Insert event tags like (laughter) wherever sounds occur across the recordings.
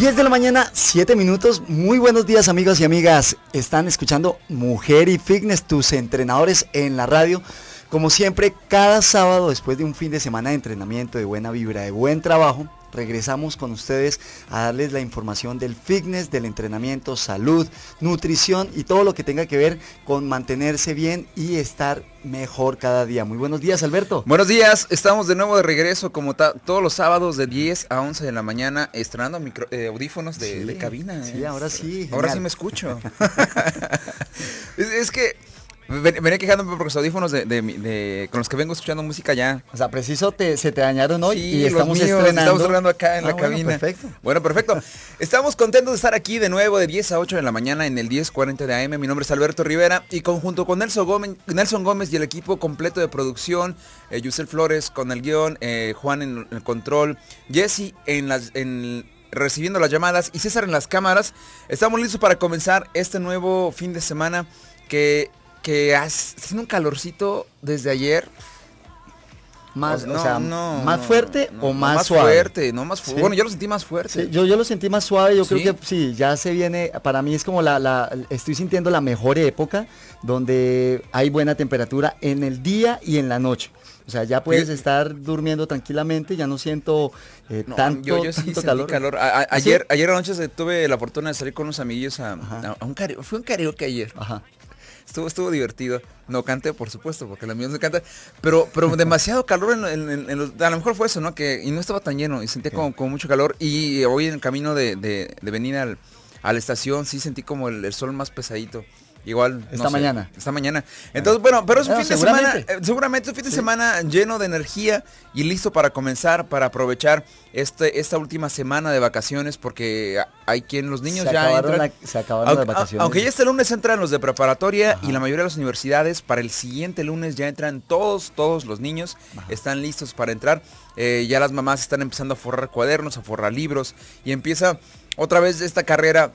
10 de la mañana, 7 minutos. Muy buenos días amigos y amigas. Están escuchando Mujer y Fitness, tus entrenadores en la radio. Como siempre, cada sábado después de un fin de semana de entrenamiento, de buena vibra, de buen trabajo, regresamos con ustedes a darles la información del fitness, del entrenamiento, salud, nutrición y todo lo que tenga que ver con mantenerse bien y estar mejor cada día. Muy buenos días, Alberto. Buenos días, estamos de nuevo de regreso como todos los sábados de 10 a 11 de la mañana estrenando micro, eh, audífonos de, cabina. Sí, ¿eh? ahora sí. Ahora sí me escucho. (laughs) (laughs) es que Venía quejándome porque los audífonos de, con los que vengo escuchando música ya. O sea, preciso se te dañaron hoy y estamos míos, estrenando. Estamos estrenando acá en la ah, cabina. Perfecto. Bueno, perfecto. (laughs) Estamos contentos de estar aquí de nuevo de 10 a 8 de la mañana en el 10.40 de AM. Mi nombre es Alberto Rivera y conjunto con Nelson Gómez, Nelson Gómez y el equipo completo de producción, eh, Yusel Flores con el guión, eh, Juan en el control, Jesse en las... recibiendo las llamadas y César en las cámaras. Estamos listos para comenzar este nuevo fin de semana que que hace un calorcito desde ayer. Más, más fuerte o más, suave. fuerte, no más Bueno, yo lo sentí más fuerte. yo, yo lo sentí más suave, yo creo que sí, ya se viene, para mí es como la, la, estoy sintiendo la mejor época donde hay buena temperatura en el día y en la noche. O sea, ya puedes estar durmiendo tranquilamente, ya no siento eh, tanto, yo, yo sí calor. ayer, ayer anoche tuve la fortuna de salir con unos amigos a, a un karaoke. Fue un karaoke ayer. Ajá estuvo, divertido. No canté, por supuesto, porque la amigos no canta, pero, pero demasiado calor en, a lo mejor fue eso, ¿no? Que, y no estaba tan lleno, y sentía como, como mucho calor, y hoy en el camino de, venir al, a la estación sí sentí como el sol más pesadito. Igual. Esta mañana. Esta mañana. Entonces, bueno, pero es un ah, fin de semana. Eh, seguramente es un fin de semana lleno de energía y listo para comenzar, para aprovechar este, esta última semana de vacaciones, porque hay quien, los niños ya se acabaron las vacaciones. Aunque ya este lunes entran los de preparatoria y la mayoría de las universidades, para el siguiente lunes ya entran todos, todos los niños, están listos para entrar. Eh, ya las mamás están empezando a forrar cuadernos, a forrar libros y empieza otra vez esta carrera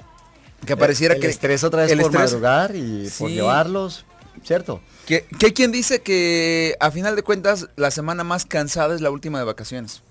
que pareciera que... estrés otra vez por madrugar y por llevarlos, ¿cierto? Que, que hay quien dice que a final de cuentas la semana más cansada es la última de vacaciones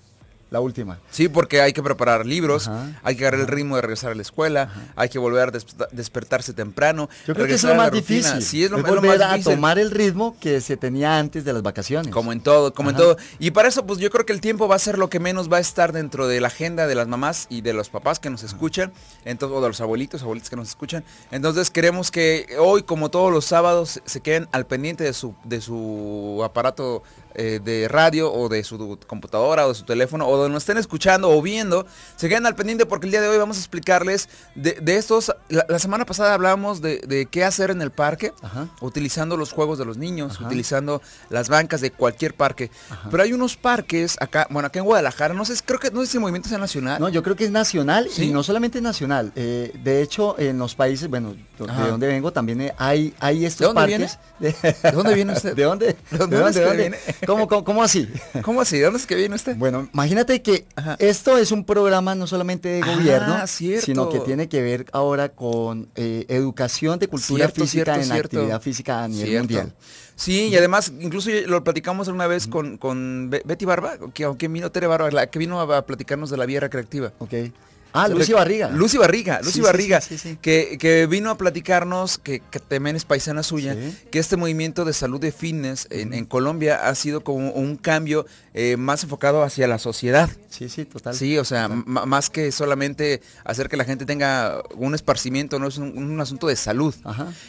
la última. Sí, porque hay que preparar libros, hay que agarrar el ritmo de regresar a la escuela, hay que volver a despertarse temprano. Yo creo que es lo más difícil. Sí, es lo, volver a tomar el ritmo que se tenía antes de las vacaciones. Como en todo, como en todo. Y para eso, pues yo creo que el tiempo va a ser lo que menos va a estar dentro de la agenda de las mamás y de los papás que nos escuchan, entonces, o de los abuelitos, abuelitas que nos escuchan. Entonces queremos que hoy, como todos los sábados, se queden al pendiente de su, de su aparato eh, de radio o de su computadora o de su teléfono o donde nos estén escuchando o viendo, se queden al pendiente porque el día de hoy vamos a explicarles de, estos. La, semana pasada hablábamos de, qué hacer en el parque, utilizando los juegos de los niños, utilizando las bancas de cualquier parque. Pero hay unos parques acá, bueno, acá en Guadalajara, no sé, creo que no sé si el movimiento sea nacional. No, yo creo que es nacional y no solamente nacional. Eh, de hecho, en los países, bueno, de donde vengo también hay, hay estos dónde parques. ¿De dónde viene usted? (laughs) ¿De dónde? ¿De ¿Cómo, así? ¿Cómo así? ¿De dónde es que vino este? Bueno, imagínate que esto es un programa no solamente de ah, gobierno, sino que tiene que ver ahora con eh, educación de cultura física en actividad física a nivel mundial. Sí, y además, incluso lo platicamos alguna vez con, Betty Barba, que aunque vino Tere Barba, que vino a, platicarnos de la vía recreativa. Ok. Ah, Lucy Barriga. Lucy Barriga, Lucy Barriga, que, vino a platicarnos, que, que también es paisana suya, que este movimiento de salud de fitness en, Colombia ha sido como un cambio eh, más enfocado hacia la sociedad. Sí, sí, total. Sí, o sea, más que solamente hacer que la gente tenga un esparcimiento, no es un, asunto de salud.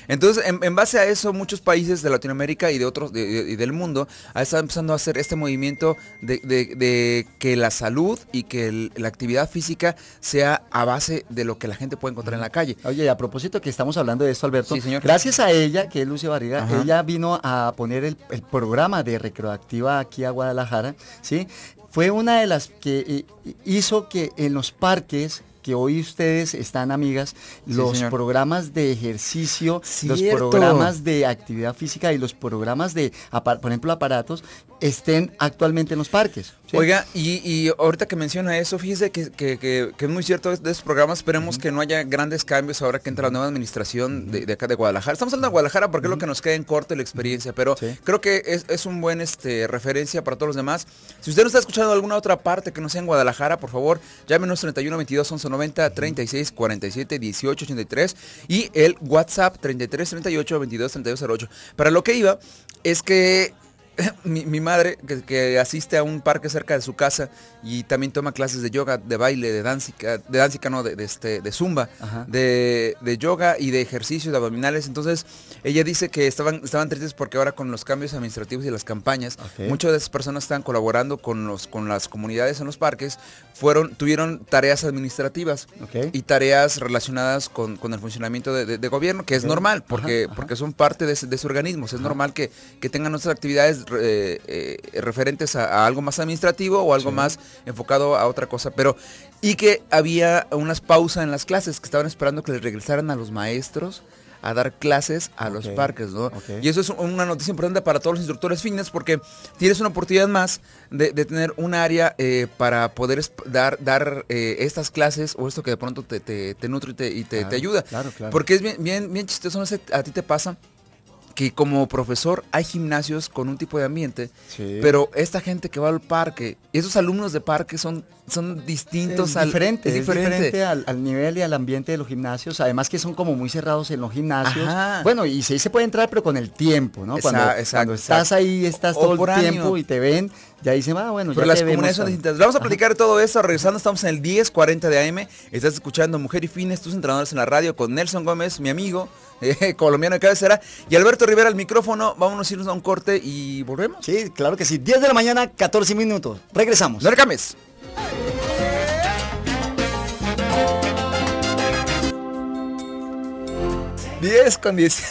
Entonces, en, base a eso, muchos países de Latinoamérica y de otros y del mundo han estado empezando a hacer este movimiento de, que la salud y que la actividad física sea a base de lo que la gente puede encontrar en la calle. Oye, a propósito que estamos hablando de esto, Alberto, gracias a ella, que es Lucia Barriga, ella vino a poner el, programa de Recroactiva aquí a Guadalajara, ¿sí? Fue una de las que eh, hizo que en los parques que hoy ustedes están amigas, los programas de ejercicio, los programas de actividad física y los programas de, por ejemplo, aparatos, estén actualmente en los parques. Oiga, y, ahorita que menciona eso, fíjese que, es muy cierto de estos programas, esperemos que no haya grandes cambios ahora que entra la nueva administración de, acá de Guadalajara. Estamos hablando de Guadalajara porque es lo que nos queda en corte la experiencia, pero creo que es, un buen este, referencia para todos los demás. Si usted no está escuchando alguna otra parte que no sea en Guadalajara, por favor, llámenos 31 22 11 90 36 47 18 83 y el WhatsApp 33 38 22 32 08. Para lo que iba es que (laughs) mi, madre, que, asiste a un parque cerca de su casa y también toma clases de yoga, de baile, de danzica, de danzica no, de, este, de zumba, de, yoga y de ejercicios de abdominales. Entonces, ella dice que estaban, estaban tristes porque ahora con los cambios administrativos y las campañas, muchas de esas personas están colaborando con, los, con las comunidades en los parques, fueron, tuvieron tareas administrativas y tareas relacionadas con, el funcionamiento de, gobierno, que es normal, porque, porque son parte de, esos organismos. Es normal que, que tengan otras actividades eh, eh, referentes a, algo más administrativo o algo más enfocado a otra cosa, pero y que había unas pausas en las clases que estaban esperando que les regresaran a los maestros a dar clases a los parques, ¿no? Y eso es una noticia importante para todos los instructores fitness porque tienes una oportunidad más de, tener un área eh, para poder dar, dar estas clases o esto que de pronto te, nutre y te, ayuda. Porque es bien, bien, bien chistoso, no sé, a ti te pasa que como profesor hay gimnasios con un tipo de ambiente, pero esta gente que va al parque, esos alumnos de parque son, son distintos al diferente, diferente, al, nivel y al ambiente de los gimnasios, además que son como muy cerrados en los gimnasios. Bueno, y sí se puede entrar, pero con el tiempo, ¿no? cuando, estás ahí, estás todo el tiempo y te ven, ya dice, ah, bueno, Pero las comunidades son Vamos a platicar de todo eso. Regresando, estamos en el 10.40 de AM. Estás escuchando Mujer y Fines, tus entrenadores en la radio, con Nelson Gómez, mi amigo, (laughs) eh, colombiano de cabecera, y Alberto Rivera el micrófono. Vámonos a irnos a un corte y volvemos. Sí, claro que sí. 10 de la mañana, 14 minutos. Regresamos. No 10 con 10.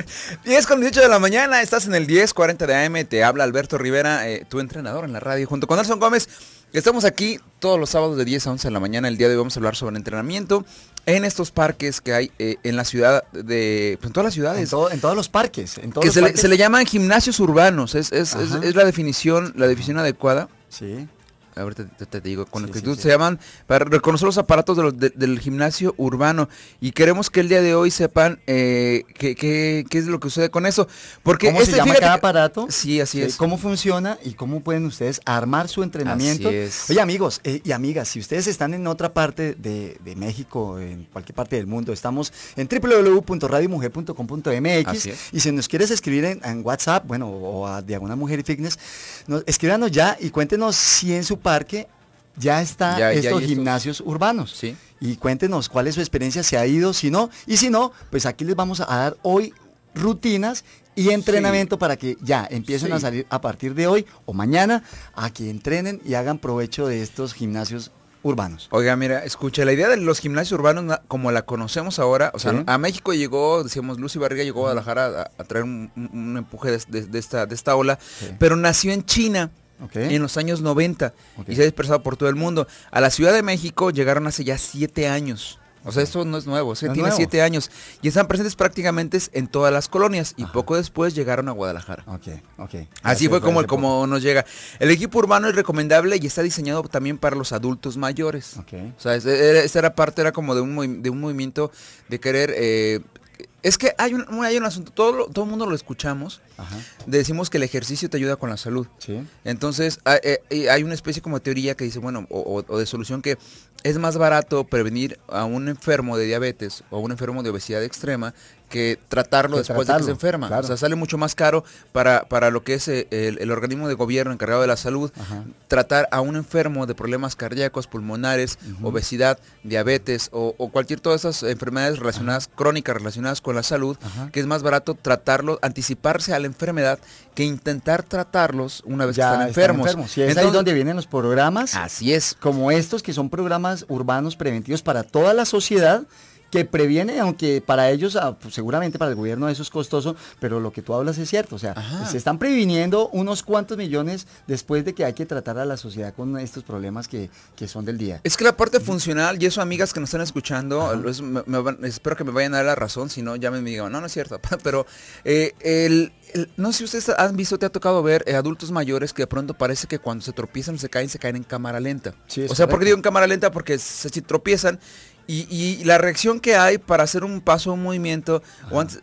(laughs) con 18 de la mañana, estás en el 10.40 de AM, te habla Alberto Rivera, eh, tu entrenador en la radio, junto con Nelson Gómez. Estamos aquí todos los sábados de 10 a 11 de la mañana. El día de hoy vamos a hablar sobre entrenamiento en estos parques que hay eh, en la ciudad de... Pues, en todas las ciudades. En, todos los parques. que se, Le, llaman gimnasios urbanos, es, es la, definición, la definición adecuada. Sí ahorita te, te, digo, con sí, que se llaman para reconocer los aparatos del gimnasio urbano y queremos que el día de hoy sepan eh, qué, es lo que sucede con eso. Porque ¿Cómo este, se llama cada aparato? Sí, así es. ¿Cómo funciona y cómo pueden ustedes armar su entrenamiento? Así es. Oye, amigos eh, y amigas, si ustedes están en otra parte de, México, en cualquier parte del mundo, estamos en www.radiomujer.com.mx y si nos quieres escribir en, WhatsApp, bueno, o a Diagonal Mujer y Fitness, escríbanos ya y cuéntenos si en su parque ya está estos gimnasios urbanos. Sí. Y cuéntenos cuál es su experiencia, si ha ido, si no. Y si no, pues aquí les vamos a dar hoy rutinas y entrenamiento para que ya empiecen a salir a partir de hoy o mañana a que entrenen y hagan provecho de estos gimnasios urbanos. Oiga, mira, escucha, la idea de los gimnasios urbanos como la conocemos ahora, o sea, a México llegó, decíamos, Lucy Barriga llegó a Guadalajara a, traer un, empuje de, esta, de esta ola, pero nació en China en los años 90 y se ha dispersado por todo el mundo. A la Ciudad de México llegaron hace ya siete años. O sea, eso no es nuevo, tiene siete años. Y están presentes prácticamente en todas las colonias y poco después llegaron a Guadalajara. Así, fue, como, como nos llega. El equipo urbano es recomendable y está diseñado también para los adultos mayores. O sea, e, e, esa era parte, era como de un, movimiento de querer eh, es que hay un, hay un asunto, todo, todo el mundo lo escuchamos, decimos que el ejercicio te ayuda con la salud. Entonces eh, hay, una especie como teoría que dice, bueno, o, de solución que es más barato prevenir a un enfermo de diabetes o a un enfermo de obesidad extrema que tratarlo después de que se enferma. O sea, sale mucho más caro para, para lo que es eh, el, organismo de gobierno encargado de la salud tratar a un enfermo de problemas cardíacos, pulmonares, obesidad, diabetes o, cualquier todas esas enfermedades relacionadas, crónicas relacionadas con la salud, que es más barato tratarlo, anticiparse a la enfermedad que intentar tratarlos una vez que están enfermos. es ahí donde vienen los programas. Así es. Como estos que son programas urbanos preventivos para toda la sociedad que previene, aunque para ellos, ah, pues, seguramente para el gobierno eso es costoso, pero lo que tú hablas es cierto. O sea, se están previniendo unos cuantos millones después de que hay que tratar a la sociedad con estos problemas que, son del día. Es que la parte mm. funcional, y eso amigas que nos están escuchando, espero que me vayan a dar la razón, si no ya me digan, no, no es cierto, (laughs) pero eh, el, no sé si ustedes han visto, te ha tocado ver eh, adultos mayores que de pronto parece que cuando se tropiezan, se caen, se caen en cámara lenta. o sea, ¿por qué digo en cámara lenta? Porque si tropiezan y, la reacción que hay para hacer un paso, un movimiento,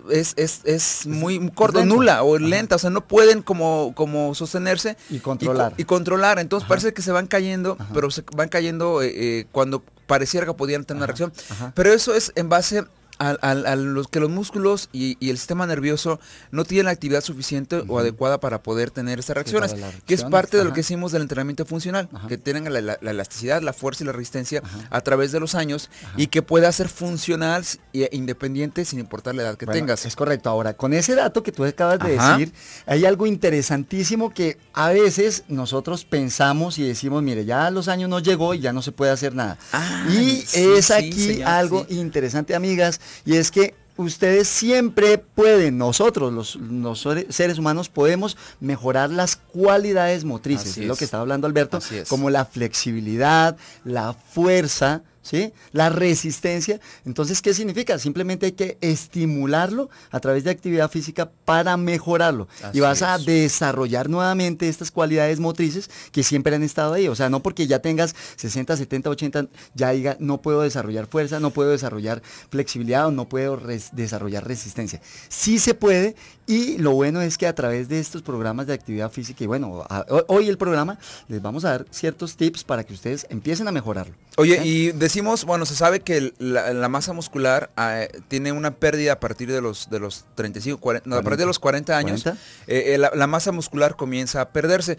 es, es, muy corto, nula o lenta, o sea, no pueden como, como sostenerse. Y controlar. Y, controlar, entonces parece que se van cayendo, pero se van cayendo eh, eh, cuando pareciera que podían tener una reacción. Pero eso es en base a, los que los músculos y, el sistema nervioso no tienen la actividad suficiente o adecuada para poder tener estas reacciones, que es parte de lo que hicimos del entrenamiento funcional, que tienen la, elasticidad, la fuerza y la resistencia a través de los años y que pueda ser funcional e independiente sin importar la edad que tengas. Es correcto. Ahora, con ese dato que tú acabas de decir, hay algo interesantísimo que a veces nosotros pensamos y decimos, mire, ya los años no llegó y ya no se puede hacer nada. Ah, y es aquí algo interesante, amigas y es que ustedes siempre pueden, nosotros los, seres humanos podemos mejorar las cualidades motrices, es, lo que estaba hablando Alberto, como la flexibilidad, la fuerza, ¿sí? La resistencia. Entonces, ¿qué significa? Simplemente hay que estimularlo a través de actividad física para mejorarlo. y vas a desarrollar nuevamente estas cualidades motrices que siempre han estado ahí. O sea, no porque ya tengas 60, 70, 80, ya diga, no puedo desarrollar fuerza, no puedo desarrollar flexibilidad o no puedo desarrollar resistencia. Sí se puede y lo bueno es que a través de estos programas de actividad física, y bueno, hoy el programa les vamos a dar ciertos tips para que ustedes empiecen a mejorarlo. Oye, y decimos, bueno, se sabe que la, masa muscular ah, eh, tiene una pérdida a partir de los, de los 35, 40, no, a partir de los 40 años, eh, eh, la, masa muscular comienza a perderse.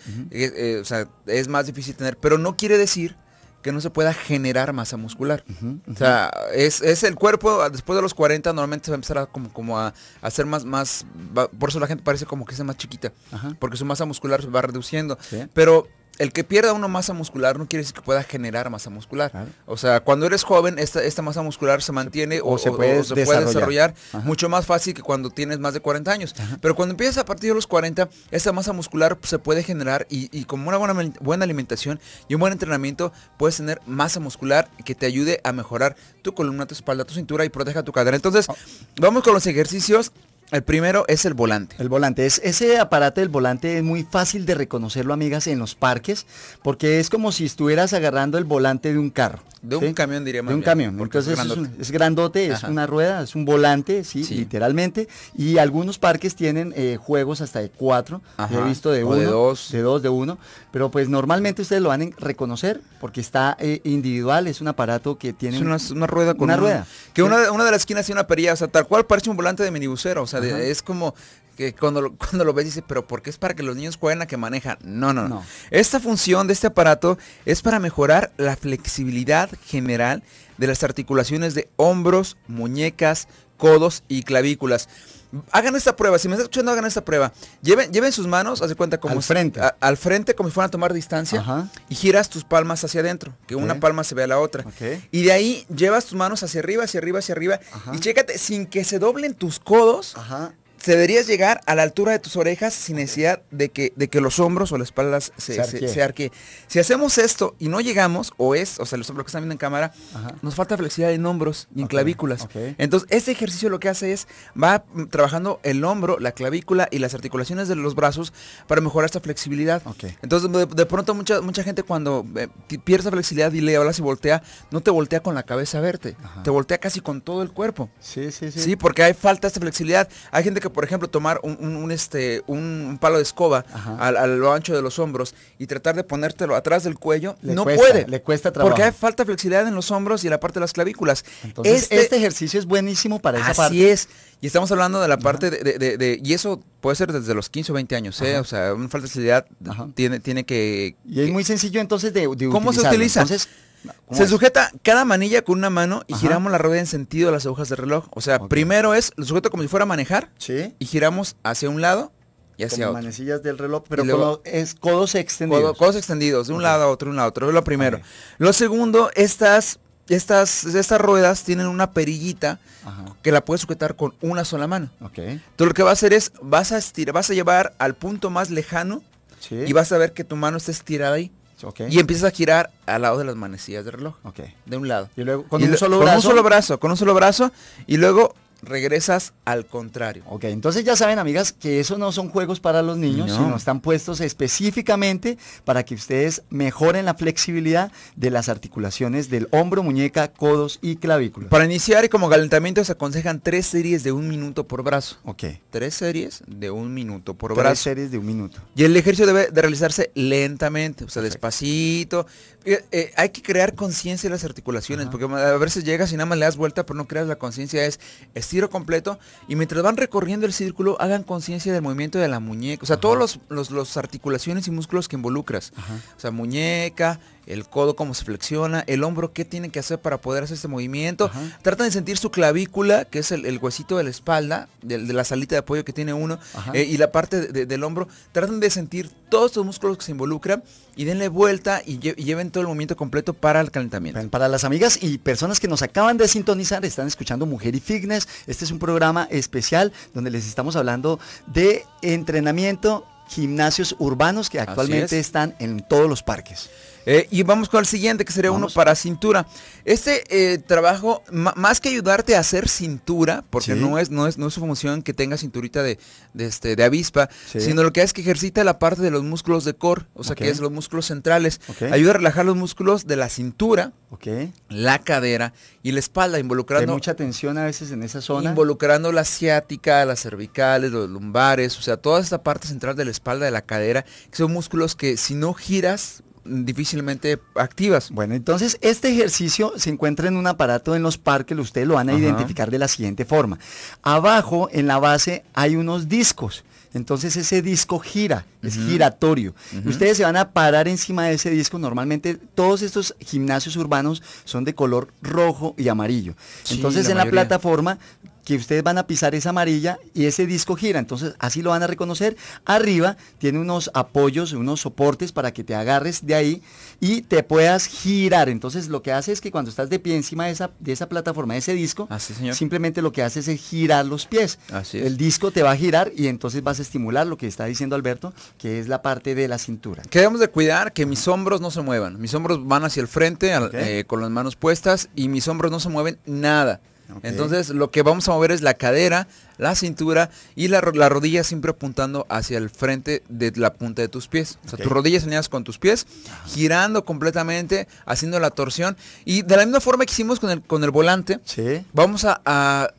o sea, es más difícil tener, pero no quiere decir que no se pueda generar masa muscular. O sea, es, el cuerpo, ah, después de los 40 normalmente se va a empezar a como, a, hacer más, más, por eso la gente parece como que es más chiquita, porque su masa muscular se va reduciendo. Pero el que pierda una masa muscular no quiere decir que pueda generar masa muscular. O sea, cuando eres joven, esta, masa muscular se mantiene o, se, puede, desarrollar, mucho más fácil que cuando tienes más de 40 años. Pero cuando empiezas a partir de los 40, esta masa muscular se puede generar y, con una buena, buena alimentación y un buen entrenamiento puedes tener masa muscular que te ayude a mejorar tu columna, tu espalda, tu cintura y proteja tu cadera. Entonces, oh. vamos con los ejercicios el primero es el volante. El volante. Es, ese aparato del volante es muy fácil de reconocerlo, amigas, en los parques, porque es como si estuvieras agarrando el volante de un carro. De un camión, diríamos. De un camión. Entonces es grandote, es, una rueda, es un volante, sí, literalmente. Y algunos parques tienen eh, juegos hasta de cuatro. He visto de uno. De dos. De dos, de uno. Pero pues normalmente ustedes lo van a reconocer porque está eh, individual, es un aparato que tiene... una, rueda con una, rueda. Que una, una, de las esquinas tiene una perilla, o sea, tal cual parece un volante de minibusero, o sea, es como que cuando lo, (laughs) cuando lo ves dice pero ¿por qué es para que los niños jueguen a que manejan? no, no, no. Esta función de este aparato es para mejorar la flexibilidad general de las articulaciones de hombros, muñecas, codos y clavículas. Hagan esta prueba, si me están escuchando, hagan esta prueba. Lleven, lleven sus manos, hace cuenta como... Al frente. al frente, como si fueran a tomar distancia. Y giras tus palmas hacia adentro, que una palma se vea la otra. Y de ahí llevas tus manos hacia arriba, hacia arriba, hacia arriba. Y chécate, sin que se doblen tus codos, Ajá deberías llegar a la altura de tus orejas sin necesidad de que, de que los hombros o las espaldas se, se, arquee. Si hacemos esto y no llegamos, o es, o sea, los hombros que están viendo en cámara, nos falta flexibilidad en hombros y en clavículas. Entonces, este ejercicio lo que hace es, va trabajando el hombro, la clavícula y las articulaciones de los brazos para mejorar esta flexibilidad. Entonces, de, pronto mucha, mucha gente cuando eh, pierde flexibilidad y le hablas y voltea, no te voltea con la cabeza verte, te voltea casi con todo el cuerpo. Sí, sí, sí. Sí, porque hay falta esta flexibilidad. Hay gente que por ejemplo, tomar un, este, un, palo de escoba a lo ancho de los hombros y tratar de ponértelo atrás del cuello, no puede. Le cuesta trabajo. Porque hay falta de flexibilidad en los hombros y en la parte de las clavículas. Entonces, este, este ejercicio es buenísimo para esa así parte. Así es. Y estamos hablando de la parte de, Y eso puede ser desde los 15 o 20 años, ¿eh? O sea, una falta de flexibilidad tiene, tiene que... Y es muy sencillo entonces de, ¿Cómo se utiliza? Se sujeta cada manilla con una mano y giramos la rueda en sentido de las agujas del reloj. O sea, primero es, lo sujeto como si fuera a manejar. Y giramos hacia un lado y hacia como manecillas del reloj, pero es codos extendidos. codos extendidos, de un lado a otro, de un lado a otro. Es lo primero. Lo segundo, estas estas, estas ruedas tienen una perillita que la puedes sujetar con una sola mano. ok Entonces lo que vas a hacer es, vas a estirar, vas a llevar al punto más lejano y vas a ver que tu mano está estirada ahí. Y empiezas a girar al lado de las manecillas del reloj. De un lado. Y luego, con, un solo brazo. Con un solo brazo. Y luego regresas al contrario. Ok, entonces ya saben, amigas, que esos no son juegos para los niños, sino están puestos específicamente para que ustedes mejoren la flexibilidad de las articulaciones del hombro, muñeca, codos y clavícula. Para iniciar y como calentamiento se aconsejan tres series de un minuto por brazo. Ok. Tres series de un minuto por brazo. Tres series de un minuto. Y el ejercicio debe de realizarse lentamente, o sea, despacito. Eh, eh, hay que crear conciencia de las articulaciones, porque a veces llegas y nada más le das vuelta, pero no creas la conciencia, es, es tiro completo. Y mientras van recorriendo el círculo, hagan conciencia del movimiento de la muñeca. O sea, todos los, los articulaciones y músculos que involucras. O sea, muñeca, el codo cómo se flexiona, el hombro qué tienen que hacer para poder hacer este movimiento. Tratan de sentir su clavícula, que es el, huesito de la espalda, de, la salita de apoyo que tiene uno, eh, y la parte del hombro. Tratan de sentir todos estos músculos que se involucran y denle vuelta y, lleven todo el movimiento completo para el calentamiento. Para las amigas y personas que nos acaban de sintonizar, están escuchando Mujer y Fitness. Este es un programa especial donde les estamos hablando de entrenamiento gimnasios urbanos que actualmente están en todos los parques. Eh, y vamos con el siguiente, que sería uno para cintura. Este eh, trabajo, más que ayudarte a hacer cintura, porque no, es, no, es, no su función que tenga cinturita de, este, avispa, sino lo que hace es que ejercita la parte de los músculos de core, o sea, que es los músculos centrales. Ayuda a relajar los músculos de la cintura, la cadera y la espalda, involucrando... mucha tensión a veces en esa zona. Involucrando la ciática, las cervicales, los lumbares, o sea, toda esta parte central de la espalda, de la cadera, que son músculos que si no giras difícilmente activas. Bueno, entonces este ejercicio se encuentra en un aparato en los parques, ustedes lo van a identificar de la siguiente forma. Abajo, en la base, hay unos discos. Entonces ese disco gira, es giratorio. Ustedes se van a parar encima de ese disco. Normalmente todos estos gimnasios urbanos son de color rojo y amarillo. Entonces en la plataforma que ustedes van a pisar esa amarilla y ese disco gira. Entonces así lo van a reconocer. Arriba tiene unos apoyos, unos soportes para que te agarres de ahí y te puedas girar. Entonces lo que hace es que cuando estás de pie encima de esa, de esa plataforma, de ese disco, ah, simplemente lo que haces es girar los pies. El disco te va a girar y entonces vas a estimular lo que está diciendo Alberto, que es la parte de la cintura. Queremos de cuidar que mis hombros no se muevan. Mis hombros van hacia el frente eh, con las manos puestas y mis hombros no se mueven nada. Entonces lo que vamos a mover es la cadera, la cintura y la, rodilla siempre apuntando hacia el frente de la punta de tus pies. O sea, tus rodillas unidas con tus pies, girando completamente, haciendo la torsión. Y de la misma forma que hicimos con el, con el volante, vamos a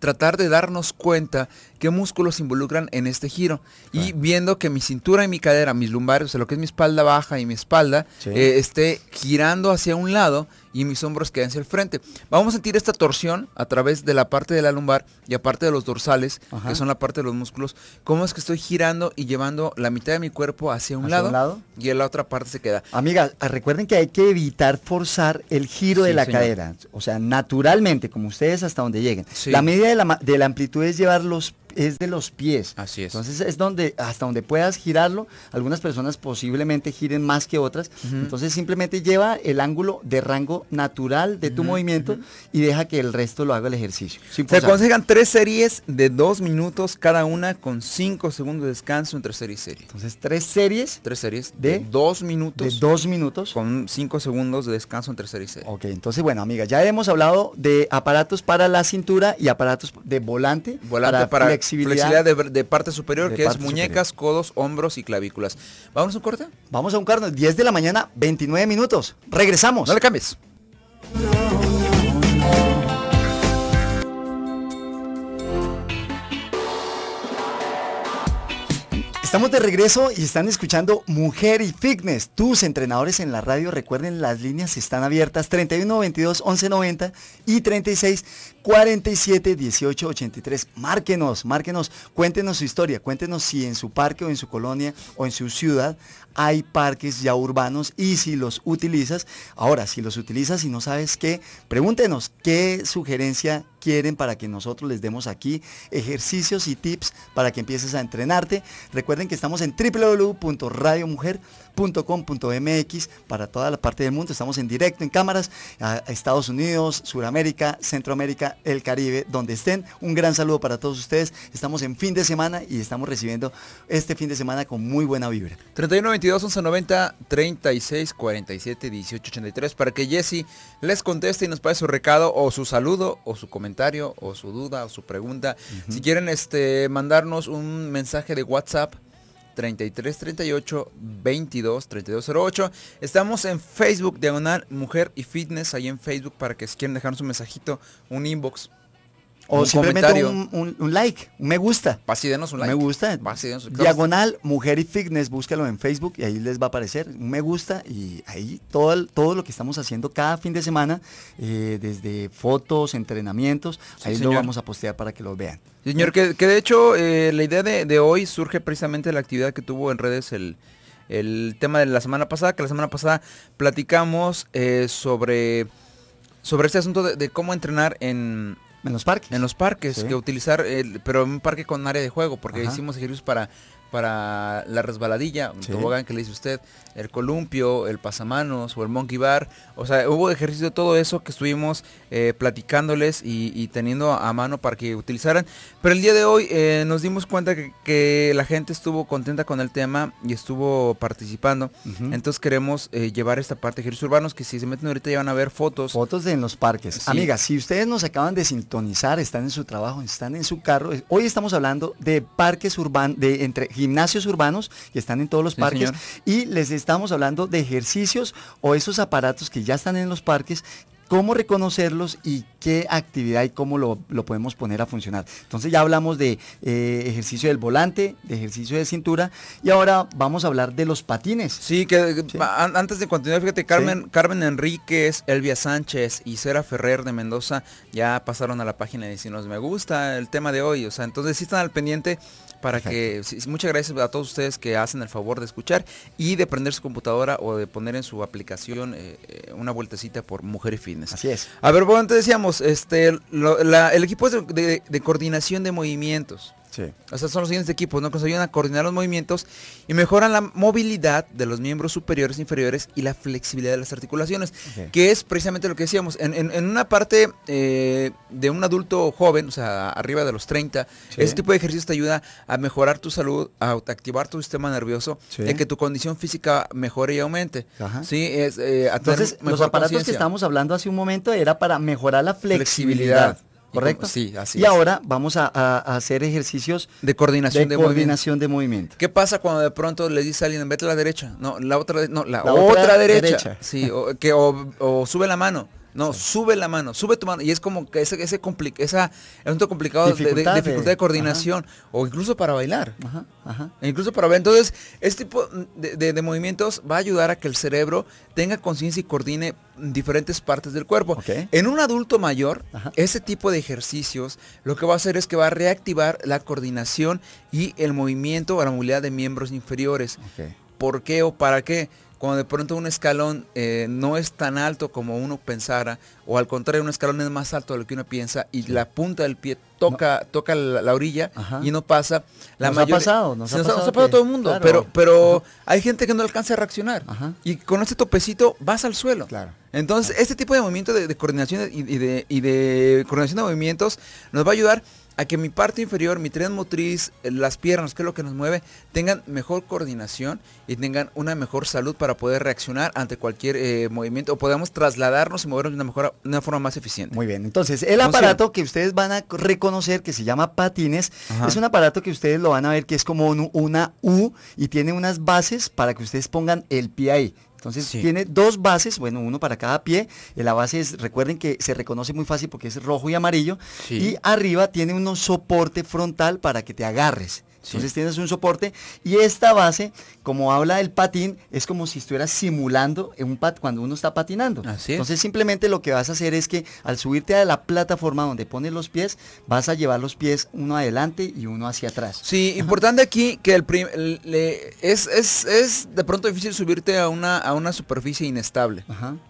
tratar de darnos cuenta qué músculos se involucran en este giro. Y viendo que mi cintura y mi cadera, mis lumbares, o sea, lo que es mi espalda baja y mi espalda, eh, esté girando hacia un lado y mis hombros quedan hacia el frente. Vamos a sentir esta torsión a través de la parte de la lumbar y aparte de los dorsales, que son la parte de los músculos. ¿Cómo es que estoy girando y llevando la mitad de mi cuerpo hacia un, lado, y la otra parte se queda? Amiga, ah, recuerden que hay que evitar forzar el giro de la cadera. O sea, naturalmente, como ustedes hasta donde lleguen. La medida de la, de la amplitud es llevar los es de los pies. Así es. Entonces es donde, hasta donde puedas girarlo. Algunas personas posiblemente giren más que otras. Entonces simplemente lleva el ángulo de rango natural de tu movimiento y deja que el resto lo haga el ejercicio. Se consigan tres series de dos minutos cada una con cinco segundos de descanso entre serie y serie. Entonces tres series. Tres series de, dos minutos. De dos minutos. Con cinco segundos de descanso entre serie y serie. Ok, entonces bueno amiga, ya hemos hablado de aparatos para la cintura y aparatos de volante. Volante para flexibilidad. de, parte superior, que es muñecas, codos, hombros y clavículas. ¿Vamos a un corte? Vamos a un corte. 10 de la mañana, 29 minutos. Regresamos. No le cambies. Estamos de regreso y están escuchando Mujer y Fitness. Tus entrenadores en la radio, recuerden, las líneas están abiertas 31 1190 y 3647-1883, Márquenos, márquenos, cuéntenos su historia, cuéntenos si en su parque o en su colonia o en su ciudad hay parques ya urbanos y si los utilizas, ahora si los utilizas y no sabes qué, pregúntenos qué sugerencia quieren para que nosotros les demos aquí ejercicios y tips para que empieces a entrenarte. Recuerden que estamos en www.radiomujer.com .com.mx para toda la parte del mundo. Estamos en directo en cámaras a Estados Unidos, Suramérica, Centroamérica, el Caribe, donde estén. Un gran saludo para todos ustedes. Estamos en fin de semana y estamos recibiendo este fin de semana con muy buena vibra. 3122-1190 11 90 para que Jesse les conteste y nos pase su recado o su saludo o su comentario o su duda o su pregunta. Si quieren este mandarnos un mensaje de WhatsApp 33 38 22 32 08. Estamos en Facebook, Diagonal Mujer y Fitness, ahí en Facebook para que si quieren dejarnos un mensajito, un inbox o simplemente un, like, un me gusta. Así denos un like. Me gusta. Diagonal Mujer y Fitness, búscalo en Facebook y ahí les va a aparecer un me gusta y ahí todo, todo lo que estamos haciendo cada fin de semana, eh, desde fotos, entrenamientos, ahí lo vamos a postear para que lo vean. Señor, que, de hecho eh, la idea de, hoy surge precisamente de la actividad que tuvo en redes el, tema de la semana pasada, que la semana pasada platicamos eh, sobre, sobre este asunto de cómo entrenar en, en los parques. En los parques, que utilizar, pero un parque con área de juego, porque hicimos ejercicios para para la resbaladilla, tobogán que le dice usted, el columpio, el pasamanos o el monkey bar. O sea, hubo ejercicio de todo eso que estuvimos eh, platicándoles y, teniendo a mano para que utilizaran. Pero el día de hoy eh, nos dimos cuenta que, la gente estuvo contenta con el tema y estuvo participando. Entonces queremos eh, llevar esta parte de ejercicios urbanos que si se meten ahorita ya van a ver fotos. Fotos de en los parques. Amigas, si ustedes nos acaban de sintonizar, están en su trabajo, están en su carro. Hoy estamos hablando de parques urbanos, de entre gimnasios urbanos que están en todos los parques y les estamos hablando de ejercicios o esos aparatos que ya están en los parques cómo reconocerlos y qué actividad y cómo lo, podemos poner a funcionar. Entonces ya hablamos de eh, ejercicio del volante, de ejercicio de cintura y ahora vamos a hablar de los patines. Sí, que antes de continuar, fíjate, Carmen, Carmen Enríquez, Elvia Sánchez y Sera Ferrer de Mendoza ya pasaron a la página y si nos me gusta el tema de hoy. O sea, entonces si están al pendiente para que muchas gracias a todos ustedes que hacen el favor de escuchar y de prender su computadora o de poner en su aplicación eh, eh, una vueltecita por Mujer y Fitness. Así es. A ver, bueno, antes decíamos, este, el equipo es de, coordinación de movimientos. Sí. O son los siguientes equipos, ¿no? Que nos ayudan a coordinar los movimientos y mejoran la movilidad de los miembros superiores, e inferiores y la flexibilidad de las articulaciones, que es precisamente lo que decíamos. En, una parte eh, de un adulto joven, o sea, arriba de los 30, ese tipo de ejercicio te ayuda a mejorar tu salud, a activar tu sistema nervioso, en que tu condición física mejore y aumente. es, eh, Entonces, los aparatos que estábamos hablando hace un momento era para mejorar la flexibilidad. ¿correcto? Sí, Y ahora vamos a, hacer ejercicios de coordinación de, coordinación movimiento. de movimiento. ¿Qué pasa cuando de pronto le dice a alguien, vete a la derecha? No, la otra, no, la, otra, derecha. Sí, que, o sube la mano. No, sube la mano, sube tu mano. Y es como que ese, ese complica, esa, complicado de, dificultad de, coordinación. O incluso para bailar. E incluso para Entonces, este tipo de, movimientos va a ayudar a que el cerebro tenga conciencia y coordine diferentes partes del cuerpo. En un adulto mayor, ese tipo de ejercicios lo que va a hacer es que va a reactivar la coordinación y el movimiento o la movilidad de miembros inferiores. ¿Por qué o para qué? cuando de pronto un escalón eh, no es tan alto como uno pensara, o al contrario, un escalón es más alto de lo que uno piensa y la punta del pie toca, toca la, orilla y no pasa. La nos ha pasado, nos, ha pasado, nos ha pasado todo el mundo, pero, pero hay gente que no alcanza a reaccionar y con ese topecito vas al suelo. Entonces, este tipo de movimiento de, coordinación de, y de coordinación de movimientos nos va a ayudar a que mi parte inferior, mi tren motriz, eh, las piernas, que es lo que nos mueve, tengan mejor coordinación y tengan una mejor salud para poder reaccionar ante cualquier eh, movimiento o podamos trasladarnos y movernos de una, mejor, una forma más eficiente. Muy bien, entonces el aparato que ustedes van a reconocer que se llama patines es un aparato que ustedes lo van a ver que es como una U y tiene unas bases para que ustedes pongan el pie ahí. Entonces tiene dos bases, bueno, uno para cada pie. Eh, la base es, recuerden que se reconoce muy fácil porque es rojo y amarillo. Y arriba tiene un soporte frontal para que te agarres. Entonces tienes un soporte y esta base, como habla del patín, es como si estuvieras simulando un pat cuando uno está patinando. Entonces simplemente lo que vas a hacer es que al subirte a la plataforma donde pones los pies, vas a llevar los pies uno adelante y uno hacia atrás. Sí, importante aquí que el, es, de pronto difícil subirte a una, a una superficie inestable.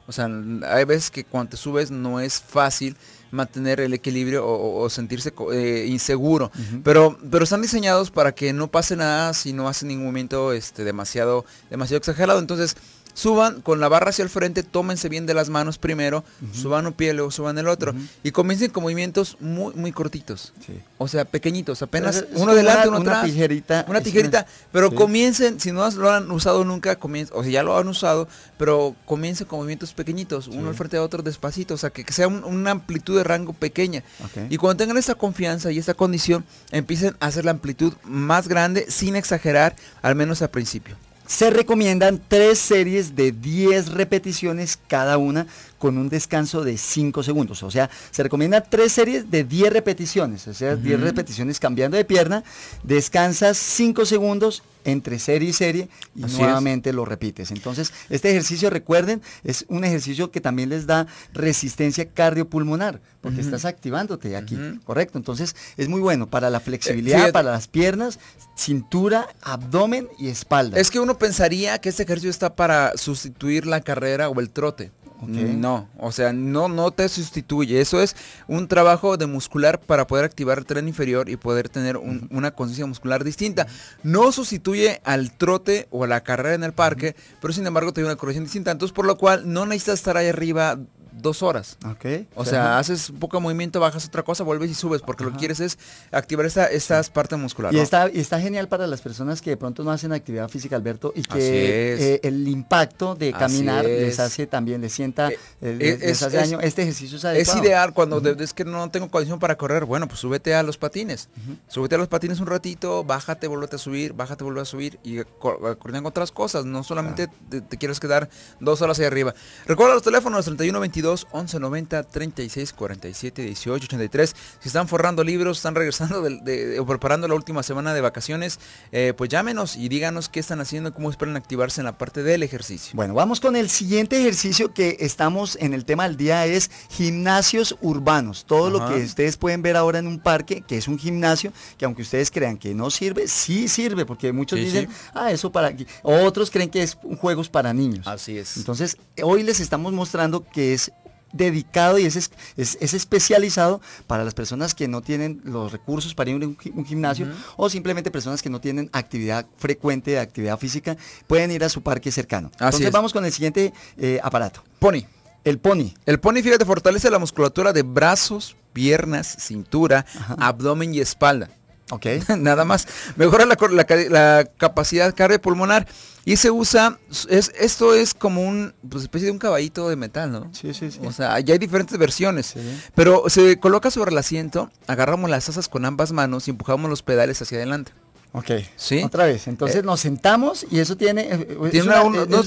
O sea, hay veces que cuando te subes no es fácil mantener el equilibrio o, sentirse eh, inseguro. pero, pero están diseñados para que no pase nada si no hace ningún momento este, demasiado, demasiado exagerado. Entonces, suban con la barra hacia el frente, tómense bien de las manos primero, suban un pie, luego suban el otro. Y comiencen con movimientos muy, muy cortitos. O sea, pequeñitos, apenas uno delante, uno atrás. Una tijerita. Una tijerita. Pero comiencen, si no lo han usado nunca, o si ya lo han usado, pero comiencen con movimientos pequeñitos, uno al frente de otro despacito. O sea, que, sea una amplitud de rango pequeña. Y cuando tengan esa confianza y esta condición, empiecen a hacer la amplitud más grande sin exagerar, al menos al principio. Se recomiendan tres series de 10 repeticiones cada una con un descanso de 5 segundos. O sea, se recomienda tres series de 10 repeticiones, o sea, 10 repeticiones cambiando de pierna, descansas 5 segundos entre serie y serie y nuevamente lo repites. Entonces, este ejercicio, recuerden, es un ejercicio que también les da resistencia cardiopulmonar, porque estás activándote aquí, ¿correcto? Entonces, es muy bueno para la eh, flexibilidad, para las piernas, cintura, abdomen y espalda. Es que uno pensaría que este ejercicio está para sustituir la carrera o el trote. No, o sea, no, no te sustituye. Eso es un trabajo de muscular para poder activar el tren inferior y poder tener una conciencia muscular distinta. No sustituye al trote o a la carrera en el parque, pero sin embargo te da una corrección distinta. Entonces, por lo cual no necesitas estar ahí arriba dos horas. Ok. O sea, haces haces poco movimiento, bajas otra cosa, vuelves y subes, porque lo que quieres es activar esta, estas partes musculares. Y, está, y está genial para las personas que de pronto no hacen actividad física, Alberto, y que eh, el impacto de caminar les hace también, les sienta, eh, eh, les, hace daño. Este ejercicio es adecuado. Es ideal cuando es que no tengo condición para correr, bueno, pues súbete a los patines. Súbete a los patines un ratito, bájate, vuelve a subir, bájate, vuelve a subir y coordinan otras cosas. No solamente te, quieres quedar dos horas ahí arriba. Recuerda los teléfonos 31 22 11 90 36 47 18 83. Si están forrando libros, están regresando de, o preparando la última semana de vacaciones, eh, pues llámenos y díganos qué están haciendo, cómo esperan activarse en la parte del ejercicio. Bueno, vamos con el siguiente ejercicio que estamos en el tema del día es gimnasios urbanos. Todo lo que ustedes pueden ver ahora en un parque, que es un gimnasio, que aunque ustedes crean que no sirve, sí sirve, porque muchos dicen, ah, eso para Otros creen que es juegos para niños. Así es. Entonces, hoy les estamos mostrando que es dedicado y es, es, especializado para las personas que no tienen los recursos para ir a un, gimnasio o simplemente personas que no tienen actividad frecuente de actividad física, pueden ir a su parque cercano. Entonces vamos con el siguiente eh, aparato. Pony. El pony. El pony, fíjate, fortalece la musculatura de brazos, piernas, cintura, abdomen y espalda. Ok. (laughs) Nada más. Mejora la, capacidad la, capacidad cardiopulmonar y se usa, es, esto es como un, pues, especie de un caballito de metal, ¿no? Sí, sí, sí. O sea, ya hay diferentes versiones. Pero se coloca sobre el asiento, agarramos las asas con ambas manos y empujamos los pedales hacia adelante. Ok. ¿Sí? Otra vez. Entonces eh, nos sentamos y eso tiene... Eh, eh, tiene unos,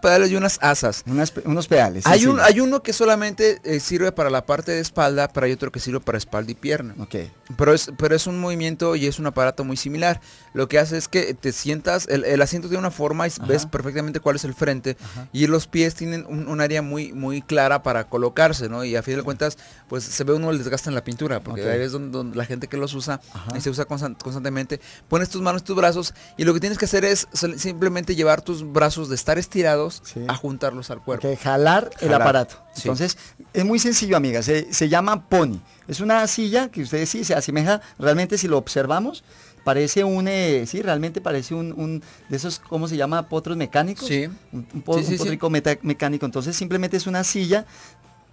pedales, y unas asas. unos pedales. Hay, uno que solamente sirve para la parte de espalda, pero hay otro que sirve para espalda y pierna. Ok. Pero es, pero es un movimiento y es un aparato muy similar. Lo que hace es que te sientas, el, asiento tiene una forma y ves perfectamente cuál es el frente y los pies tienen un, área muy, muy clara para colocarse, ¿no? Y a fin de cuentas, pues se ve uno el desgaste en la pintura, porque ahí es donde, la gente que los usa, y se usa constantemente pones tus manos, tus brazos y lo que tienes que hacer es simplemente llevar tus brazos de estar estirados a juntarlos al cuerpo. jalar, el aparato. Entonces, es muy sencillo, amiga. Se, llama pony. Es una silla que ustedes sí se asemeja, realmente si lo observamos, parece un, eh, sí, realmente parece un, de esos, ¿cómo se llama? Potros mecánicos. Sí. Un, potrico mecánico. Entonces simplemente es una silla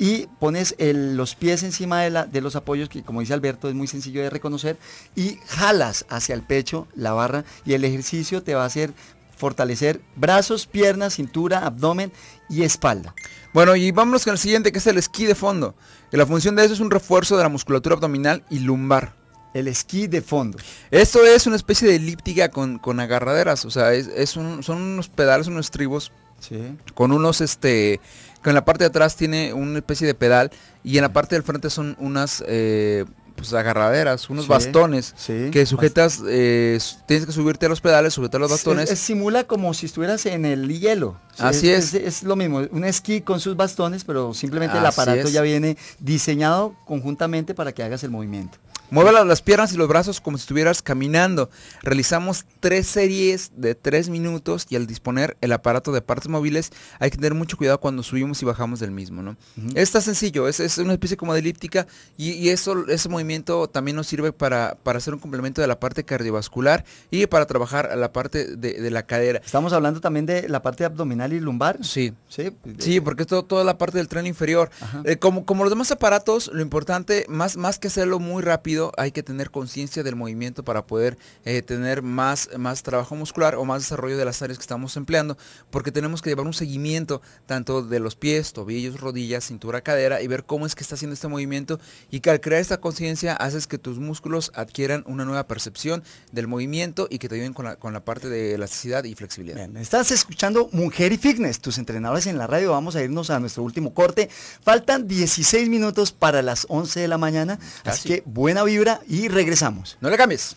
y pones los pies encima de, la, de los apoyos, que como dice Alberto es muy sencillo de reconocer, y jalas hacia el pecho la barra y el ejercicio te va a hacer fortalecer brazos, piernas, cintura, abdomen y espalda. Bueno, y vámonos con el siguiente, que es el esquí de fondo. la función de eso es un refuerzo de la musculatura abdominal y lumbar. El esquí de fondo. Esto es una especie de elíptica con, agarraderas. O sea, es, son unos pedales, unos tribos. Sí. Con unos este en la parte de atrás tiene una especie de pedal y en la parte del frente son unas eh, pues, agarraderas, unos bastones que sujetas, eh, tienes que subirte a los pedales, sujetar los bastones. simula como si estuvieras en el hielo. Así es. Es, lo mismo, un esquí con sus bastones, pero simplemente el aparato ya viene diseñado conjuntamente para que hagas el movimiento. Mueve las piernas y los brazos como si estuvieras caminando. Realizamos tres series de tres minutos y al disponer el aparato de partes móviles hay que tener mucho cuidado cuando subimos y bajamos del mismo. ¿no? Está sencillo, es, una especie como de elíptica y, eso, ese movimiento también nos sirve para, hacer un complemento de la parte cardiovascular y para trabajar la parte de, la cadera. Estamos hablando también de la parte abdominal y lumbar. Sí. Sí, sí porque es toda la parte del tren inferior. Eh, como, como los demás aparatos, lo importante, más, más que hacerlo muy rápido, hay que tener conciencia del movimiento para poder eh, tener más, más trabajo muscular o más desarrollo de las áreas que estamos empleando, porque tenemos que llevar un seguimiento tanto de los pies, tobillos, rodillas, cintura, cadera y ver cómo es que está haciendo este movimiento y que al crear esta conciencia haces que tus músculos adquieran una nueva percepción del movimiento y que te ayuden con la, parte de elasticidad y flexibilidad. estás escuchando Mujer y Fitness, tus entrenadores en la radio. Vamos a irnos a nuestro último corte. Faltan 16 minutos para las 11 de la mañana, así que buena vibra y regresamos. No le cambies.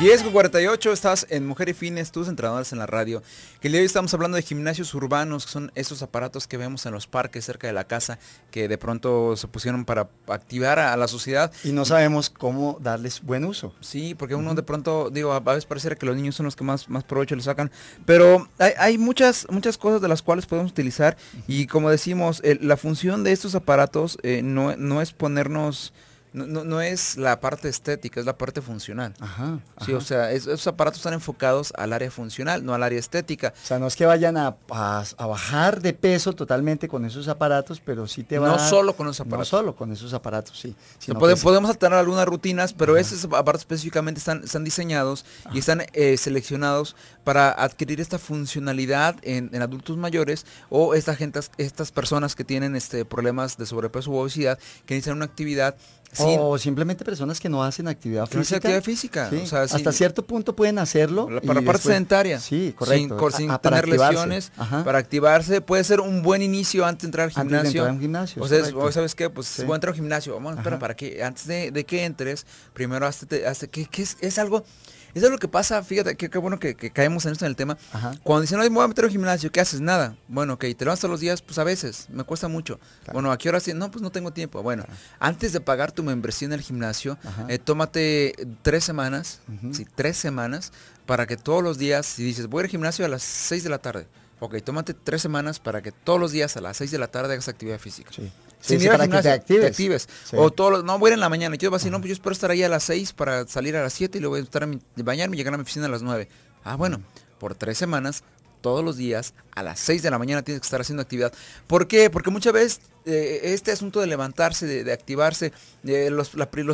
10.48, 48, estás en Mujer y Fines, tus entrenadores en la radio. Que el día de hoy estamos hablando de gimnasios urbanos, que son esos aparatos que vemos en los parques cerca de la casa, que de pronto se pusieron para activar a, la sociedad. Y no sabemos cómo darles buen uso. Sí, porque uno de pronto, digo, a, veces parece que los niños son los que más, más provecho le sacan, pero hay, muchas, muchas cosas de las cuales podemos utilizar y como decimos, eh, la función de estos aparatos eh, no, no es ponernos no, no, es la parte estética, es la parte funcional. Ajá. Sí, o sea, esos aparatos están enfocados al área funcional, no al área estética. O sea, no es que vayan a, bajar de peso totalmente con esos aparatos, pero sí te van No solo con esos aparatos. No solo con esos aparatos, sí. Podemos tener algunas rutinas, pero esos aparatos específicamente están, están diseñados y están eh, seleccionados para adquirir esta funcionalidad en, adultos mayores o esta gente, estas personas que tienen este, problemas de sobrepeso u obesidad, que necesitan una actividad o simplemente personas que no hacen actividad física. actividad física. Hasta cierto punto pueden hacerlo. Para parte sedentaria. Sí, correcto. Sin, tener lesiones. Para activarse puede ser un buen inicio antes de entrar al gimnasio. Antes de entrar gimnasio. O sea, ¿sabes qué? Pues voy a entrar al gimnasio. Vamos, espera, para que antes de, de que entres, primero hazte, que, es algo eso es lo que pasa, fíjate, qué bueno que, caemos en esto en el tema. Cuando dicen, no, me voy a meter al gimnasio, ¿qué haces? Nada. Bueno, ok, te lo todos los días, pues a veces, me cuesta mucho. Bueno, ¿a qué hora sí? No, pues no tengo tiempo. Bueno, antes de pagar tu membresía en el gimnasio, eh, tómate tres semanas, sí, tres semanas, para que todos los días, si dices, voy al gimnasio a las seis de la tarde, ok, tómate tres semanas para que todos los días a las seis de la tarde hagas actividad física sí, para que te actives. O todos no, voy a en la mañana. Yo voy decir, no, pues yo espero estar ahí a las 6 para salir a las 7 y luego voy a estar a bañarme y llegar a mi oficina a las 9. Ah, bueno, por tres semanas, todos los días, a las 6 de la mañana tienes que estar haciendo actividad. ¿Por qué? Porque muchas veces eh, este asunto de levantarse, de, activarse, eh, los,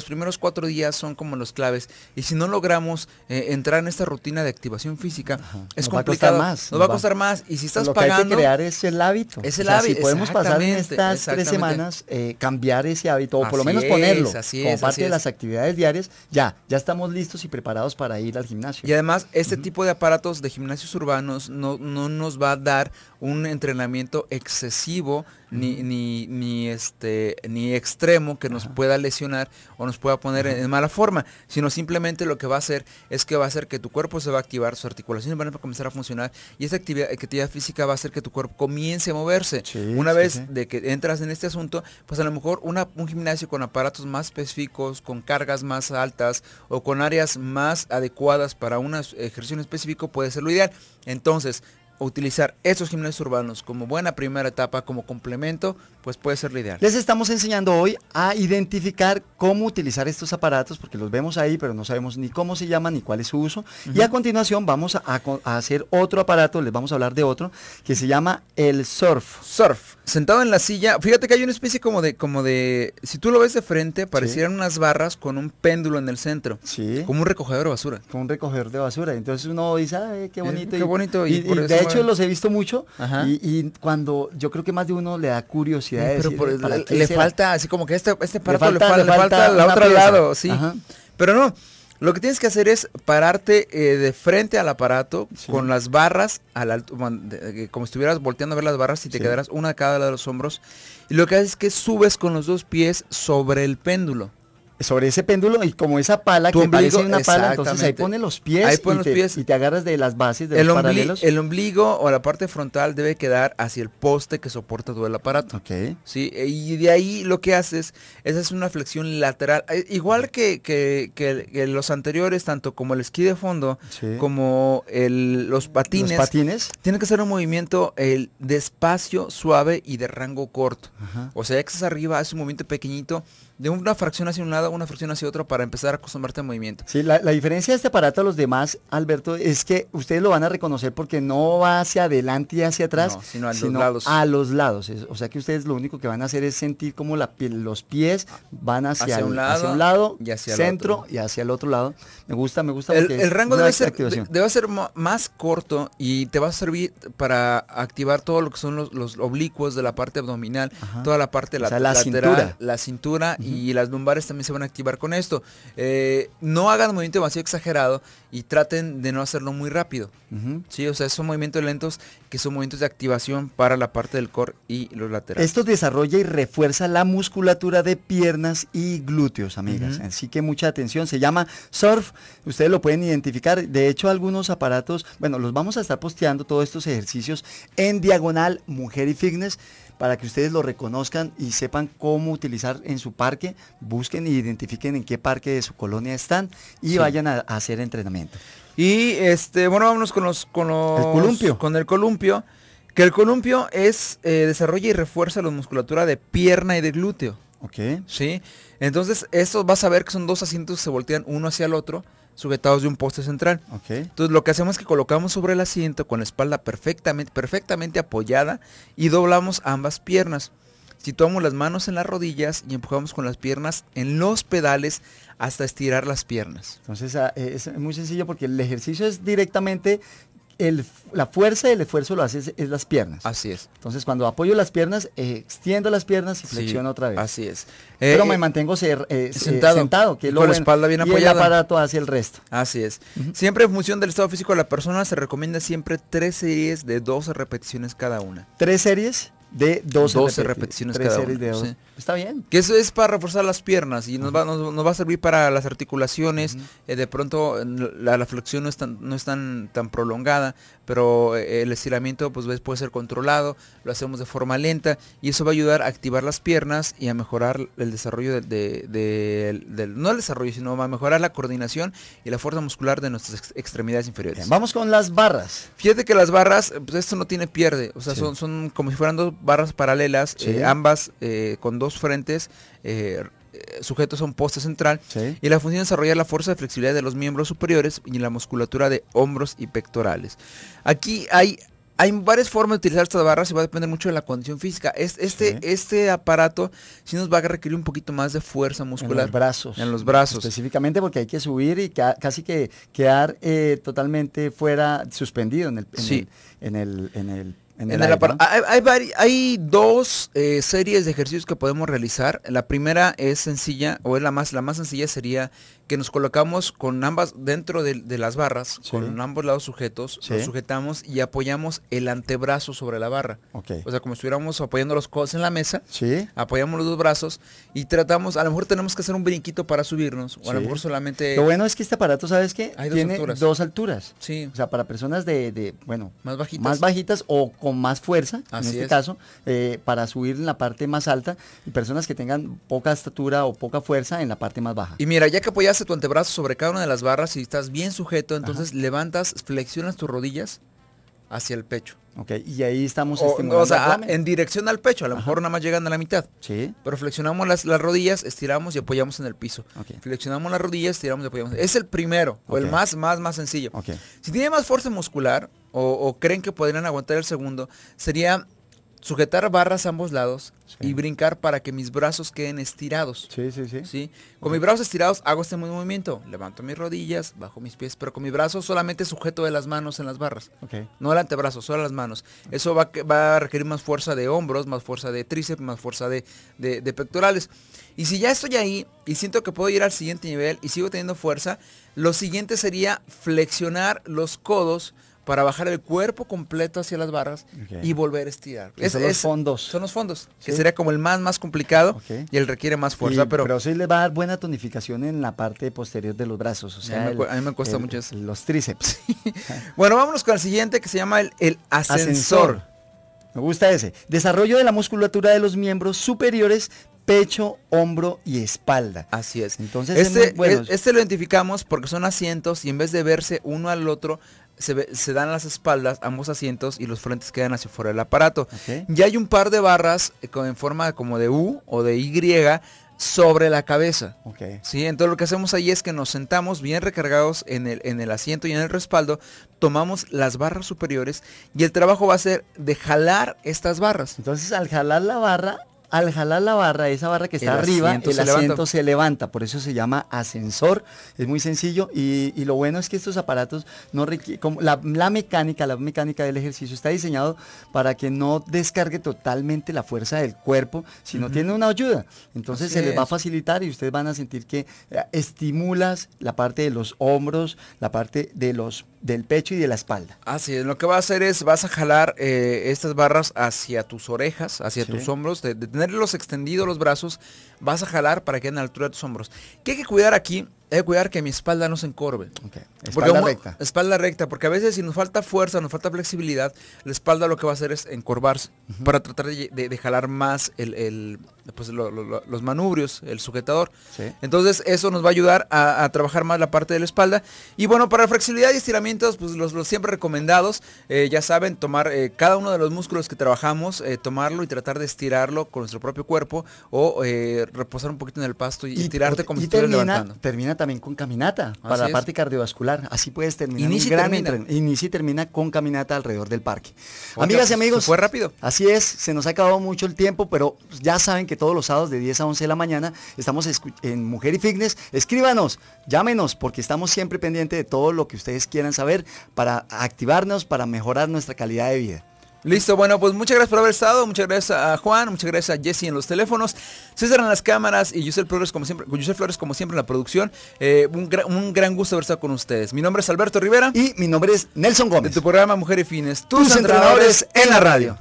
primeros cuatro días son como los claves. Y si no logramos eh, entrar en esta rutina de activación física, es nos complicado. Va a costar más, nos, va a costar más. Y si pues estás pagando. Lo hay que crear es el hábito. Es el hábito. Si podemos pasar en estas tres semanas, cambiar ese hábito, o por lo menos ponerlo así como parte de las actividades diarias, ya, ya estamos listos y preparados para ir al gimnasio. Y además, este tipo de aparatos de gimnasios urbanos no, no nos va a dar un entrenamiento excesivo ni, ni, ni, este, ni extremo que nos pueda lesionar o nos pueda poner en, mala forma, sino simplemente lo que va a hacer es que va a hacer que tu cuerpo se va a activar, sus articulaciones van a comenzar a funcionar y esa actividad, física va a hacer que tu cuerpo comience a moverse. una vez de que entras en este asunto, pues a lo mejor un gimnasio con aparatos más específicos, con cargas más altas o con áreas más adecuadas para una ejercicio específico puede ser lo ideal. Entonces, utilizar esos gimnasios urbanos como buena primera etapa, como complemento, pues puede ser lo ideal. Les estamos enseñando hoy a identificar cómo utilizar estos aparatos, porque los vemos ahí, pero no sabemos ni cómo se llaman ni cuál es su uso. Y a continuación vamos a, hacer otro aparato, les vamos a hablar de otro, que se llama el surf. Surf. Sentado en la silla, fíjate que hay una especie como de, como de, si tú lo ves de frente, parecieran unas barras con un péndulo en el centro. Sí. Como un recogedor de basura. Como un recogedor de basura. Entonces uno dice, ay, qué eh, bonito. qué bonito. Y, de hecho los he visto mucho y, cuando yo creo que más de uno le da curiosidad. le, falta, así como que este, este le falta, le al otro lado, sí. Pero no, lo que tienes que hacer es pararte eh, de frente al aparato con las barras al alto, como si estuvieras volteando a ver las barras y te quedarás una a cada lado de los hombros. Y lo que haces es que subes con los dos pies sobre el péndulo sobre ese péndulo y como esa pala que es una pala, entonces ahí pone los pies, y, te, agarras de las bases de los paralelos. El ombligo o la parte frontal debe quedar hacia el poste que soporta todo el aparato. Sí, y de ahí lo que haces es una flexión lateral, eh, igual que, los anteriores, tanto como el esquí de fondo, como el, los patines. patines. Tiene que ser un movimiento el, despacio, suave y de rango corto. O sea, que arriba, es un movimiento pequeñito de una fracción hacia un lado, una fracción hacia otro para empezar a acostumbrarte al movimiento. Sí, la, diferencia de este aparato a los demás, Alberto, es que ustedes lo van a reconocer porque no va hacia adelante y hacia atrás, sino a los lados. A los lados. o sea que ustedes lo único que van a hacer es sentir como la, los pies ah, van hacia, un, lado, hacia y hacia el centro y hacia el otro lado. Me gusta, me gusta. El, rango debe ser, debe ser más corto y te va a servir para activar todo lo que son los, oblicuos de la parte abdominal, toda la parte la, cintura. la cintura y las lumbares también se van a activar con esto. Eh, no hagan movimiento demasiado exagerado y traten de no hacerlo muy rápido. Sí, o sea, son movimientos lentos que son movimientos de activación para la parte del core y los laterales. Esto desarrolla y refuerza la musculatura de piernas y glúteos, amigas. Así que mucha atención. Se llama surf. Ustedes lo pueden identificar. De hecho, algunos aparatos, bueno, los vamos a estar posteando todos estos ejercicios en diagonal mujer y fitness para que ustedes lo reconozcan y sepan cómo utilizar en su parque, busquen e identifiquen en qué parque de su colonia están y vayan a, hacer entrenamiento. Y este, bueno, vámonos con los con el columpio. con el columpio, que el columpio es eh, desarrolla y refuerza la musculatura de pierna y de glúteo. Ok. Sí. Entonces, estos vas a ver que son dos asientos que se voltean uno hacia el otro sujetados de un poste central. Entonces lo que hacemos es que colocamos sobre el asiento con la espalda perfectamente, perfectamente apoyada y doblamos ambas piernas. Situamos las manos en las rodillas y empujamos con las piernas en los pedales hasta estirar las piernas. Entonces ah, eh, es muy sencillo porque el ejercicio es directamente la fuerza el esfuerzo lo hace es, las piernas. Así es. Entonces, cuando apoyo las piernas, eh, extiendo las piernas y flexiono otra vez. Así es. Pero eh, me eh, mantengo sentado, que con la espalda bien y apoyada. el aparato hacia el resto. Así es. Siempre en función del estado físico de la persona se recomienda siempre tres series de 12 repeticiones cada una. Tres series de 12, repeticiones, cada una. Está bien. Que eso es para reforzar las piernas y nos, va, nos, va a servir para las articulaciones. Eh, de pronto la, flexión no es tan, no es tan, tan prolongada, pero eh, el estiramiento pues puede ser controlado, lo hacemos de forma lenta y eso va a ayudar a activar las piernas y a mejorar el desarrollo del, de, no el desarrollo, sino va a mejorar la coordinación y la fuerza muscular de nuestras extremidades inferiores. vamos con las barras. Fíjate que las barras, pues, esto no tiene pierde, o sea, son, son como si fueran dos barras paralelas, eh, ambas con dos frentes eh, eh, sujetos a un poste central y la función de desarrollar la fuerza de flexibilidad de los miembros superiores y la musculatura de hombros y pectorales. Aquí hay, hay varias formas de utilizar estas barras y va a depender mucho de la condición física. Este, este aparato sí nos va a requerir un poquito más de fuerza muscular. En los brazos. En los brazos. Específicamente porque hay que subir y casi que quedar eh, totalmente fuera, suspendido en el, en el, en el en hay, dos eh, series de ejercicios que podemos realizar. La primera es sencilla, o es la más, la más sencilla sería que nos colocamos con ambas dentro de, las barras, con ambos lados sujetos, sujetamos y apoyamos el antebrazo sobre la barra. O sea, como estuviéramos apoyando los codos en la mesa, apoyamos los dos brazos y tratamos, a lo mejor tenemos que hacer un brinquito para subirnos, o a lo mejor solamente... Lo bueno es que este aparato, ¿sabes qué? Hay Tiene dos alturas. Sí. O sea, para personas de, bueno, más bajitas. más bajitas o con más fuerza, en este caso, eh, para subir en la parte más alta y personas que tengan poca estatura o poca fuerza en la parte más baja. Y mira, ya que apoyas tu antebrazo sobre cada una de las barras y estás bien sujeto, entonces levantas, flexionas tus rodillas hacia el pecho. Ok, y ahí estamos en dirección al pecho, a lo mejor nada más llegando a la mitad. Sí. Pero flexionamos las, las rodillas, estiramos y apoyamos en el piso. Flexionamos las rodillas, estiramos y apoyamos. Es el primero, o el más, más, más sencillo. Si tiene más fuerza muscular, o, o creen que podrían aguantar el segundo, sería sujetar barras a ambos lados y brincar para que mis brazos queden estirados. Sí, sí, sí. Con mis brazos estirados hago este movimiento. Levanto mis rodillas, bajo mis pies, pero con mis brazos solamente sujeto de las manos en las barras. No el antebrazo, solo las manos. Eso va, va, a requerir más fuerza de hombros, más fuerza de tríceps, más fuerza de pectorales. Y si ya estoy ahí y siento que puedo ir al siguiente nivel y sigo teniendo fuerza, lo siguiente sería flexionar los codos para bajar el cuerpo completo hacia las barras y volver a estirar. Es, son los fondos. Son los fondos, que sería como el más, más complicado y el requiere más fuerza. pero, sí le va a dar buena tonificación en la parte posterior de los brazos. O sea, a, mí me, cuesta mucho eso. Los tríceps. (laughs) bueno, vámonos con el siguiente que se llama el, ascensor. Me gusta ese. Desarrollo de la musculatura de los miembros superiores pecho, hombro y espalda. Así es. Entonces, este, e este lo identificamos porque son asientos y en vez de verse uno al otro, se, dan las espaldas, ambos asientos y los frentes quedan hacia fuera del aparato. Ya hay un par de barras eh, en forma como de U o de Y sobre la cabeza. Okay. Entonces lo que hacemos ahí es que nos sentamos bien recargados en el, en el asiento y en el respaldo, tomamos las barras superiores y el trabajo va a ser de jalar estas barras. Entonces al jalar la barra, al jalar la barra, esa barra que está arriba, el se asiento se levanta, por eso se llama ascensor, es muy sencillo y, lo bueno es que estos aparatos no como la, mecánica, la mecánica del ejercicio está diseñado para que no descargue totalmente la fuerza del cuerpo, sino tiene una ayuda, entonces se les va a facilitar y ustedes van a sentir que eh, estimulas la parte de los hombros, la parte de los del pecho y de la espalda. Así es, lo que va a hacer es, vas a jalar eh, estas barras hacia tus orejas, hacia tus hombros, de, tenerlos extendidos los brazos, vas a jalar para que a la altura de tus hombros. ¿Qué hay que cuidar aquí? hay que cuidar que mi espalda no se encorve. Espalda recta. Espalda recta, porque a veces si nos falta fuerza, nos falta flexibilidad, la espalda lo que va a hacer es encorvarse para tratar de, jalar más pues, los manubrios, el sujetador. Entonces eso nos va a ayudar a, trabajar más la parte de la espalda. Y bueno, para flexibilidad y estiramientos, pues los, siempre recomendados, eh, ya saben, tomar eh, cada uno de los músculos que trabajamos, eh, tomarlo y tratar de estirarlo con nuestro propio cuerpo o reposar un poquito en el pasto y, tirarte estirarte como si estuvieras levantando también con caminata para la parte cardiovascular. Así puedes terminar un gran y termina con caminata alrededor del parque. Amigas y amigos. fue rápido. Así es, se nos ha acabado mucho el tiempo, pero ya saben que todos los sábados de 10 a 11 de la mañana estamos en Mujer y Fitness. Escríbanos, llámenos, porque estamos siempre pendientes de todo lo que ustedes quieran saber para activarnos, para mejorar nuestra calidad de vida. Listo, bueno, pues muchas gracias por haber estado, muchas gracias a Juan, muchas gracias a Jesse en los teléfonos, César en las cámaras y Yusel Flores como siempre, Flores como siempre en la producción. Eh, un, gran gusto haber estado con ustedes. Mi nombre es Alberto Rivera. Y mi nombre es Nelson Gómez. De tu programa Mujer y Fines. Tus, entrenadores en la radio.